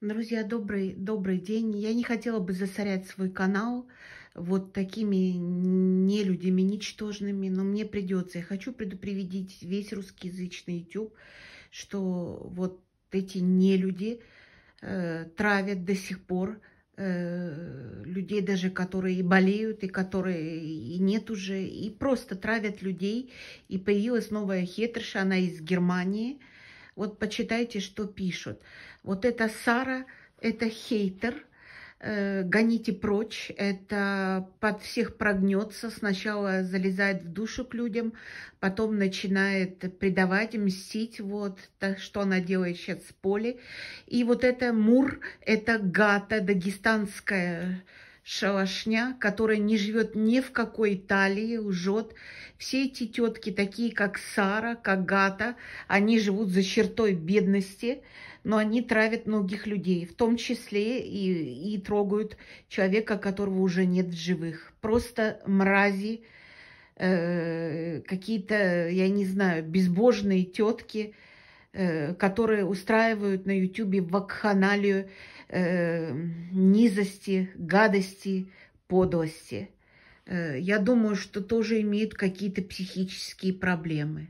Друзья, добрый, добрый день. Я не хотела бы засорять свой канал вот такими нелюдями, ничтожными, но мне придется. Я хочу предупредить весь русскоязычный YouTube, что вот эти нелюди э, травят до сих пор э, людей даже, которые и болеют, и которые и нет уже, и просто травят людей. И появилась новая хетерша, она из Германии – вот почитайте, что пишут. Вот это Сара, это хейтер, э, гоните прочь, это под всех прогнется, сначала залезает в душу к людям, потом начинает предавать, мстить, вот, то, что она делает сейчас с Поли. И вот это Мур, это гата, дагестанская шалашня, которая не живет ни в какой Италии, лжет. Все эти тетки, такие как Сара, как Гата, они живут за чертой бедности, но они травят многих людей, в том числе и, и трогают человека, которого уже нет в живых. Просто мрази, э, какие-то, я не знаю, безбожные тетки – Э, которые устраивают на Ютубе вакханалию э, низости, гадости, подлости. Э, я думаю, что тоже имеют какие-то психические проблемы.